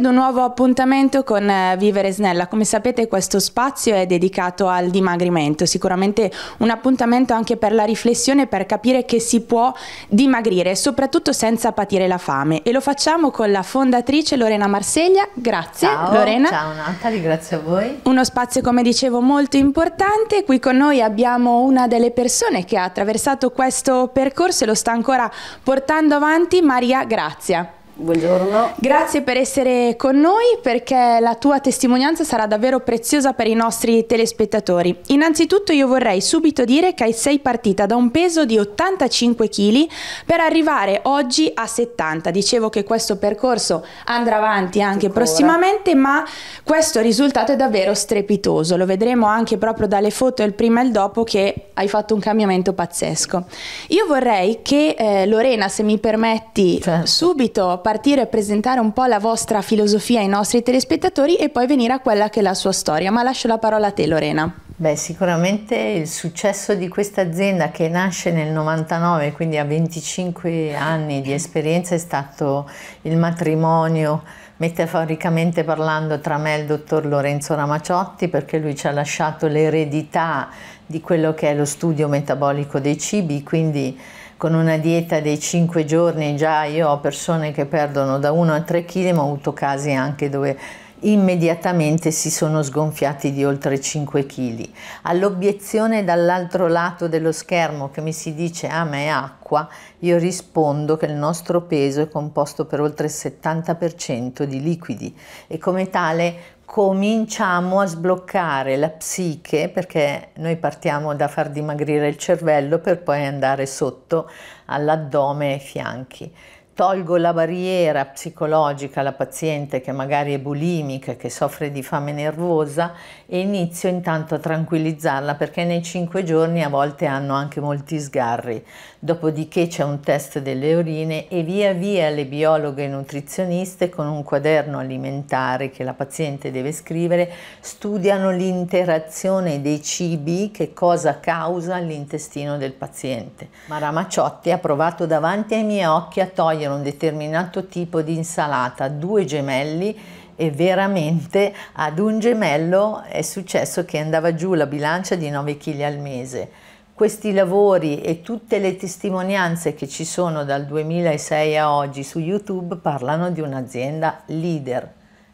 ad un nuovo appuntamento con eh, Vivere Snella. Come sapete questo spazio è dedicato al dimagrimento, sicuramente un appuntamento anche per la riflessione, per capire che si può dimagrire, soprattutto senza patire la fame. E lo facciamo con la fondatrice Lorena Marseglia. Grazie ciao, Lorena. Ciao Natali, grazie a voi. Uno spazio come dicevo molto importante. Qui con noi abbiamo una delle persone che ha attraversato questo percorso e lo sta ancora portando avanti, Maria Grazia. Buongiorno. Grazie per essere con noi perché la tua testimonianza sarà davvero preziosa per i nostri telespettatori. Innanzitutto io vorrei subito dire che sei partita da un peso di 85 kg per arrivare oggi a 70. Dicevo che questo percorso andrà avanti anche Ancora. prossimamente ma questo risultato è davvero strepitoso. Lo vedremo anche proprio dalle foto il prima e il dopo che hai fatto un cambiamento pazzesco. Io vorrei che eh, Lorena se mi permetti certo. subito partire e presentare un po' la vostra filosofia ai nostri telespettatori e poi venire a quella che è la sua storia, ma lascio la parola a te Lorena. Beh, sicuramente il successo di questa azienda che nasce nel 99, quindi ha 25 anni di esperienza, è stato il matrimonio metaforicamente parlando tra me e il dottor Lorenzo Ramaciotti perché lui ci ha lasciato l'eredità di quello che è lo studio metabolico dei cibi, quindi con una dieta dei 5 giorni già io ho persone che perdono da 1 a 3 kg, ma ho avuto casi anche dove immediatamente si sono sgonfiati di oltre 5 kg. All'obiezione dall'altro lato dello schermo che mi si dice ah ma è acqua, io rispondo che il nostro peso è composto per oltre il 70% di liquidi e come tale cominciamo a sbloccare la psiche perché noi partiamo da far dimagrire il cervello per poi andare sotto all'addome e ai fianchi tolgo la barriera psicologica alla paziente che magari è bulimica, che soffre di fame nervosa e inizio intanto a tranquillizzarla perché nei cinque giorni a volte hanno anche molti sgarri. Dopodiché c'è un test delle urine e via via le biologhe nutrizioniste con un quaderno alimentare che la paziente deve scrivere studiano l'interazione dei cibi che cosa causa all'intestino del paziente. Mara Macciotti ha provato davanti ai miei occhi a togliere mangiano un determinato tipo di insalata, due gemelli e veramente ad un gemello è successo che andava giù la bilancia di 9 kg al mese. Questi lavori e tutte le testimonianze che ci sono dal 2006 a oggi su YouTube parlano di un'azienda leader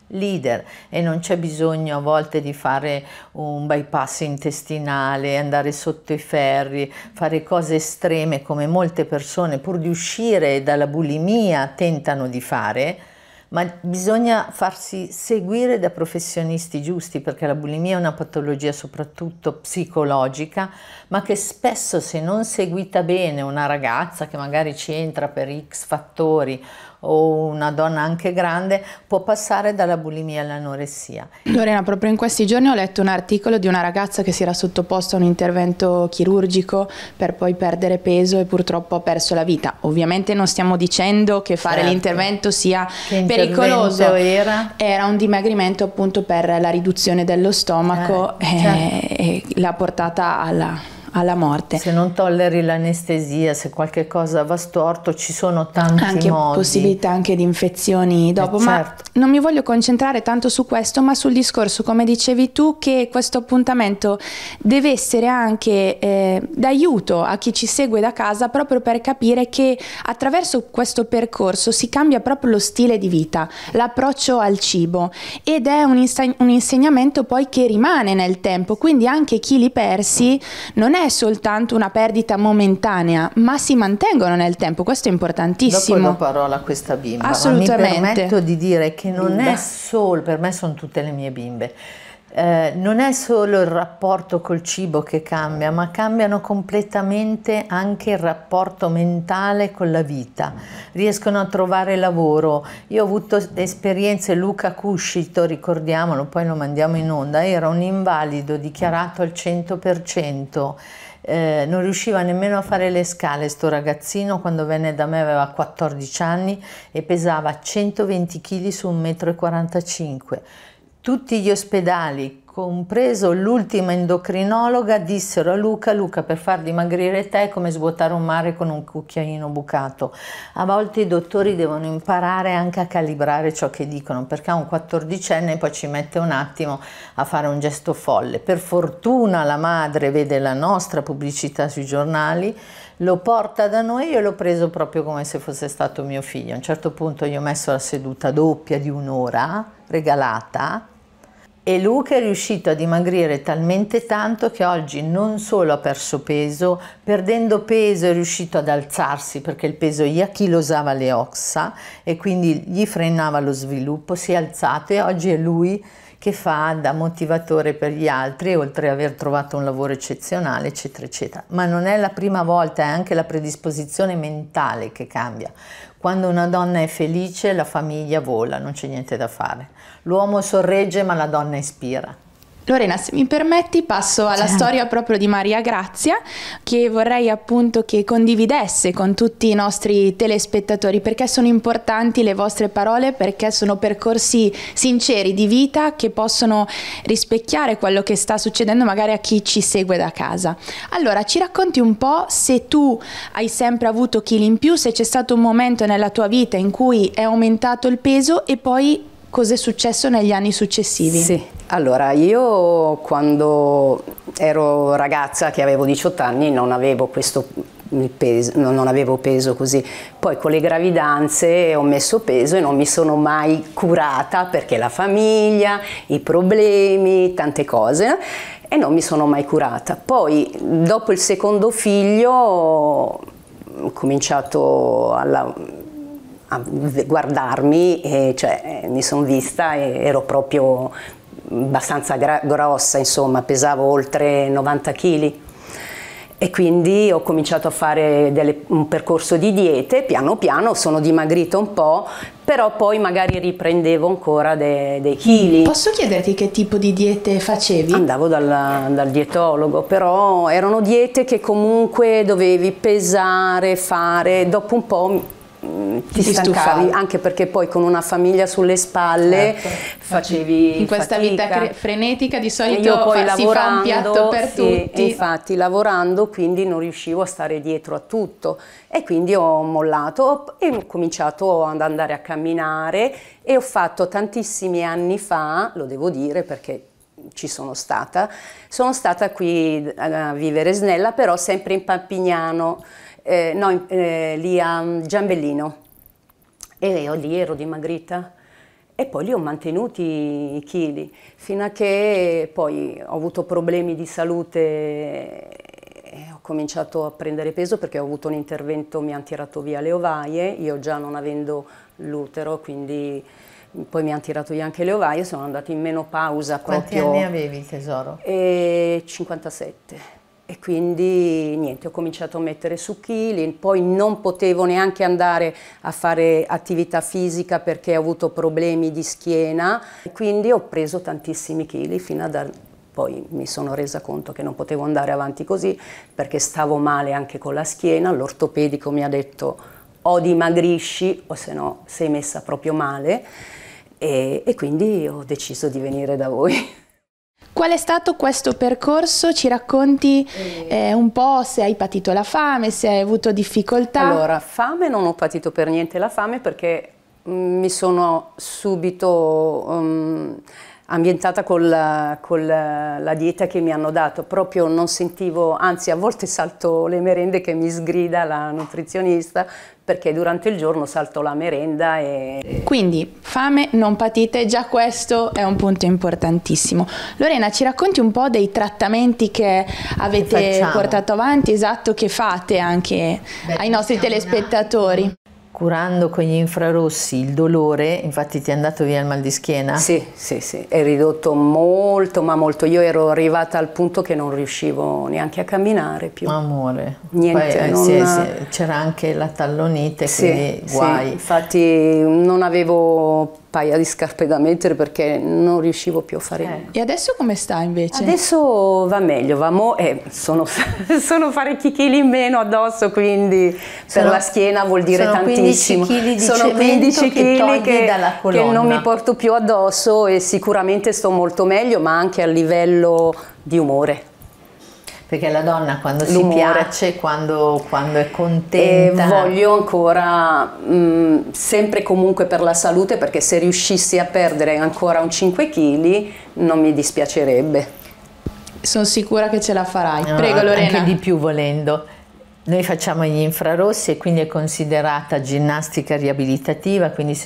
leader e non c'è bisogno a volte di fare un bypass intestinale, andare sotto i ferri, fare cose estreme come molte persone pur di uscire dalla bulimia tentano di fare, ma bisogna farsi seguire da professionisti giusti perché la bulimia è una patologia soprattutto psicologica, ma che spesso se non seguita bene una ragazza che magari ci entra per X fattori o una donna anche grande può passare dalla bulimia all'anoressia. Lorena, proprio in questi giorni ho letto un articolo di una ragazza che si era sottoposta a un intervento chirurgico per poi perdere peso e purtroppo ha perso la vita. Ovviamente non stiamo dicendo che fare certo. l'intervento sia che pericoloso. Era? era? un dimagrimento appunto per la riduzione dello stomaco eh, certo. e l'ha portata alla alla morte. Se non tolleri l'anestesia, se qualche cosa va storto, ci sono tanti anche modi. possibilità anche di infezioni dopo, eh ma certo. non mi voglio concentrare tanto su questo, ma sul discorso, come dicevi tu, che questo appuntamento deve essere anche eh, d'aiuto a chi ci segue da casa proprio per capire che attraverso questo percorso si cambia proprio lo stile di vita, l'approccio al cibo ed è un, inseg un insegnamento poi che rimane nel tempo, quindi anche chi li persi non è soltanto una perdita momentanea, ma si mantengono nel tempo, questo è importantissimo. Dopo do parola a questa bimba, Assolutamente. mi permetto di dire che non bimba. è solo, per me sono tutte le mie bimbe, eh, non è solo il rapporto col cibo che cambia, ma cambiano completamente anche il rapporto mentale con la vita. Riescono a trovare lavoro. Io ho avuto esperienze, Luca Cuscito, ricordiamolo, poi lo mandiamo in onda, era un invalido dichiarato al 100%. Eh, non riusciva nemmeno a fare le scale sto ragazzino quando venne da me aveva 14 anni e pesava 120 kg su 1,45 m tutti gli ospedali, compreso l'ultima endocrinologa, dissero a Luca, Luca per far dimagrire te è come svuotare un mare con un cucchiaino bucato. A volte i dottori devono imparare anche a calibrare ciò che dicono, perché a un quattordicenne poi ci mette un attimo a fare un gesto folle. Per fortuna la madre vede la nostra pubblicità sui giornali, lo porta da noi e l'ho preso proprio come se fosse stato mio figlio. A un certo punto gli ho messo la seduta doppia di un'ora regalata e Luca è riuscito a dimagrire talmente tanto che oggi non solo ha perso peso, perdendo peso è riuscito ad alzarsi perché il peso gli achillosava le ossa e quindi gli frenava lo sviluppo, si è alzato e oggi è lui che fa da motivatore per gli altri, oltre ad aver trovato un lavoro eccezionale, eccetera, eccetera. Ma non è la prima volta, è anche la predisposizione mentale che cambia. Quando una donna è felice, la famiglia vola, non c'è niente da fare. L'uomo sorregge, ma la donna ispira. Lorena, se mi permetti, passo alla certo. storia proprio di Maria Grazia, che vorrei appunto che condividesse con tutti i nostri telespettatori, perché sono importanti le vostre parole, perché sono percorsi sinceri di vita che possono rispecchiare quello che sta succedendo magari a chi ci segue da casa. Allora, ci racconti un po' se tu hai sempre avuto chili in più, se c'è stato un momento nella tua vita in cui è aumentato il peso e poi cosa è successo negli anni successivi? Sì, allora io quando ero ragazza che avevo 18 anni non avevo questo peso, non avevo peso così, poi con le gravidanze ho messo peso e non mi sono mai curata perché la famiglia, i problemi, tante cose e non mi sono mai curata. Poi dopo il secondo figlio ho cominciato alla a guardarmi e cioè, eh, mi sono vista e ero proprio abbastanza grossa, insomma, pesavo oltre 90 kg. E quindi ho cominciato a fare delle, un percorso di diete, piano piano sono dimagrita un po', però poi magari riprendevo ancora de, dei chili. Posso chiederti che tipo di diete facevi? Andavo dal, dal, dietologo, però erano diete che comunque dovevi pesare, fare, dopo un po' Mm, ti, ti stancavi, anche perché poi con una famiglia sulle spalle certo. facevi In questa fatica. vita frenetica di solito io poi fa, si fa un piatto per sì, tutti. Infatti lavorando quindi non riuscivo a stare dietro a tutto e quindi ho mollato e ho cominciato ad andare a camminare e ho fatto tantissimi anni fa, lo devo dire perché ci sono stata. Sono stata qui eh, a vivere Snella, però sempre in Pampignano, eh, no, eh, lì a mm, Giambellino. E io lì ero dimagrita e poi li ho mantenuti i chili, fino a che poi ho avuto problemi di salute e ho cominciato a prendere peso perché ho avuto un intervento, mi hanno tirato via le ovaie, io già non avendo l'utero, quindi poi mi hanno tirato via anche le ovaie, sono andata in menopausa Quanti proprio. Quanti anni avevi il tesoro? E 57 e quindi niente, ho cominciato a mettere su chili, poi non potevo neanche andare a fare attività fisica perché ho avuto problemi di schiena, quindi ho preso tantissimi chili fino a dar poi mi sono resa conto che non potevo andare avanti così perché stavo male anche con la schiena, l'ortopedico mi ha detto o dimagrisci o se no sei messa proprio male e, e quindi ho deciso di venire da voi. Qual è stato questo percorso? Ci racconti eh. eh, un po' se hai patito la fame, se hai avuto difficoltà? Allora, fame non ho patito per niente la fame perché mm, mi sono subito... Um, ambientata con, la, con la, la, dieta che mi hanno dato, proprio non sentivo, anzi a volte salto le merende che mi sgrida la nutrizionista perché durante il giorno salto la merenda e... Quindi fame non patite, già questo è un punto importantissimo. Lorena, ci racconti un po' dei trattamenti che avete che portato avanti, esatto, che fate anche Beh, ai nostri telespettatori? Una curando con gli infrarossi il dolore, infatti ti è andato via il mal di schiena? Sì, sì, sì, è ridotto molto, ma molto. Io ero arrivata al punto che non riuscivo neanche a camminare più. Amore, niente. Eh, non... Sì, sì. C'era anche la tallonite, sì, quindi guai. Sì, infatti non avevo paia di scarpe da mettere perché non riuscivo più a fare eh. Ecco. niente. E adesso come sta invece? Adesso va meglio, va mo eh, sono, sono parecchi chili in meno addosso, quindi sono, per la schiena vuol dire sono tantissimo. 15 di sono 15 kg che, che, che non mi porto più addosso e sicuramente sto molto meglio, ma anche a livello di umore perché la donna quando si piace, quando, quando, è contenta. E voglio ancora, mh, mm, sempre comunque per la salute, perché se riuscissi a perdere ancora un 5 kg non mi dispiacerebbe. Sono sicura che ce la farai. No, Prego Lorena. Anche di più volendo. Noi facciamo gli infrarossi e quindi è considerata ginnastica riabilitativa, quindi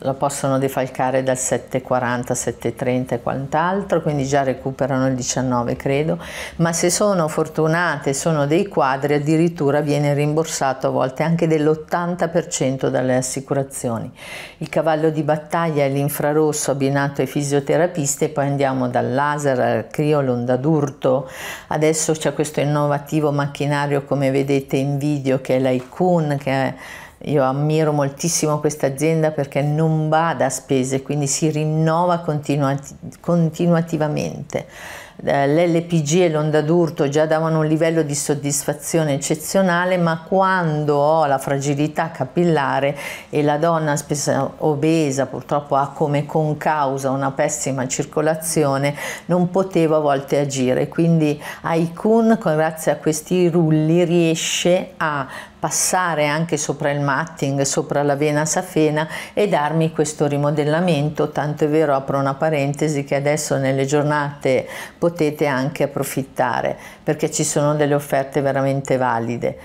la possono defalcare dal 7.40, 7.30 e quant'altro, quindi già recuperano il 19 credo, ma se sono fortunate, sono dei quadri, addirittura viene rimborsato a volte anche dell'80% dalle assicurazioni. Il cavallo di battaglia è l'infrarosso abbinato ai fisioterapisti e poi andiamo dal laser al crio, l'onda d'urto. Adesso c'è questo innovativo macchinario come vedete vedete in video che è l'Aikun, che è, io ammiro moltissimo questa azienda perché non bada a spese, quindi si rinnova continuati, continuativamente eh, l'LPG e l'onda d'urto già davano un livello di soddisfazione eccezionale, ma quando ho la fragilità capillare e la donna spesso obesa purtroppo ha come causa una pessima circolazione, non potevo a volte agire. Quindi Aikun, grazie a questi rulli, riesce a passare anche sopra il matting, sopra la vena safena e darmi questo rimodellamento, tanto è vero, apro una parentesi, che adesso nelle giornate potete anche approfittare perché ci sono delle offerte veramente valide.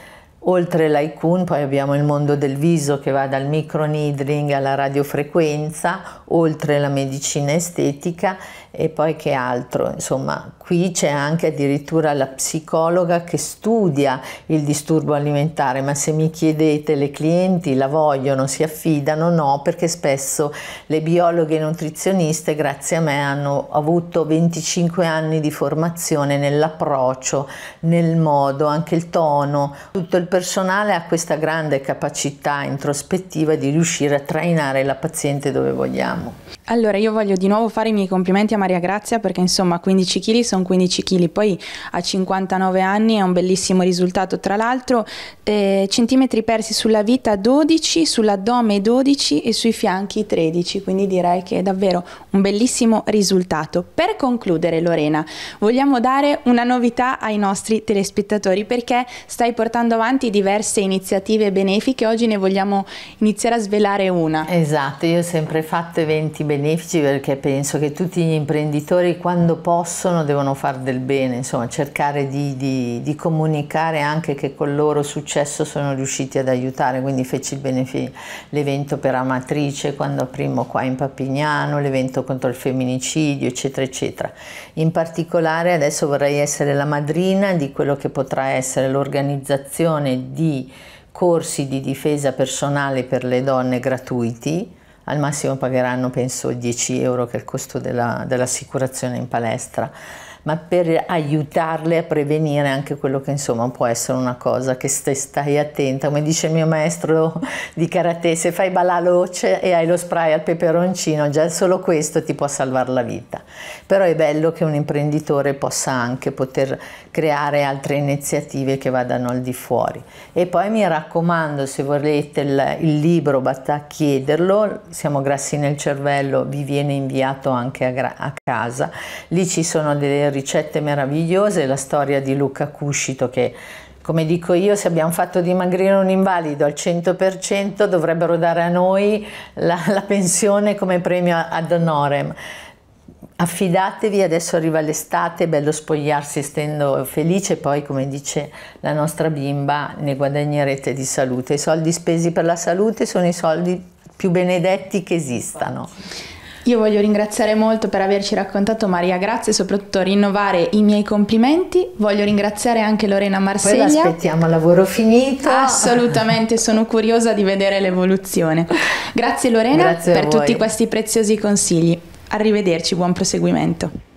Oltre l'ICUN poi abbiamo il mondo del viso che va dal micro needling alla radiofrequenza, oltre la medicina estetica e poi che altro, insomma, qui c'è anche addirittura la psicologa che studia il disturbo alimentare, ma se mi chiedete le clienti la vogliono, si affidano, no, perché spesso le biologhe nutrizioniste, grazie a me, hanno avuto 25 anni di formazione nell'approccio, nel modo, anche il tono, tutto il personale ha questa grande capacità introspettiva di riuscire a trainare la paziente dove vogliamo. Allora, io voglio di nuovo fare i miei complimenti a Maria Grazia perché insomma 15 kg sono 15 kg, poi a 59 anni è un bellissimo risultato, tra l'altro eh, centimetri persi sulla vita 12, sull'addome 12 e sui fianchi 13, quindi direi che è davvero un bellissimo risultato. Per concludere Lorena, vogliamo dare una novità ai nostri telespettatori perché stai portando avanti diverse iniziative benefiche, oggi ne vogliamo iniziare a svelare una. Esatto, io ho sempre fatto eventi benefici benefici perché penso che tutti gli imprenditori quando possono devono fare del bene, insomma cercare di, di, di, comunicare anche che col loro successo sono riusciti ad aiutare, quindi feci l'evento per Amatrice quando aprimo qua in Papignano, l'evento contro il femminicidio eccetera eccetera. In particolare adesso vorrei essere la madrina di quello che potrà essere l'organizzazione di corsi di difesa personale per le donne gratuiti al massimo pagheranno penso 10 euro che è il costo dell'assicurazione in palestra ma per aiutarle a prevenire anche quello che insomma può essere una cosa che stai, stai attenta, come dice il mio maestro di karate, se fai balaloce e hai lo spray al peperoncino, già solo questo ti può salvare la vita. Però è bello che un imprenditore possa anche poter creare altre iniziative che vadano al di fuori. E poi mi raccomando, se volete il, il libro basta chiederlo, siamo grassi nel cervello, vi viene inviato anche a, a casa. Lì ci sono delle ricette meravigliose, la storia di Luca Cuscito che come dico io, se abbiamo fatto dimagrire un invalido al 100% dovrebbero dare a noi la, la pensione come premio ad honorem. Affidatevi, adesso arriva l'estate, è bello spogliarsi, stendo felice, poi come dice la nostra bimba ne guadagnerete di salute. I soldi spesi per la salute sono i soldi più benedetti che esistano. Io voglio ringraziare molto per averci raccontato Maria, grazie, soprattutto rinnovare i miei complimenti. Voglio ringraziare anche Lorena Marseglia. Poi aspettiamo il lavoro finito. Assolutamente, sono curiosa di vedere l'evoluzione. Grazie Lorena grazie per tutti questi preziosi consigli. Arrivederci, buon proseguimento.